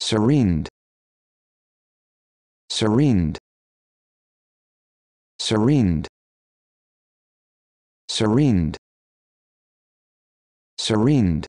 Syringe. Syringe. Syringe. Syringe. Syringe.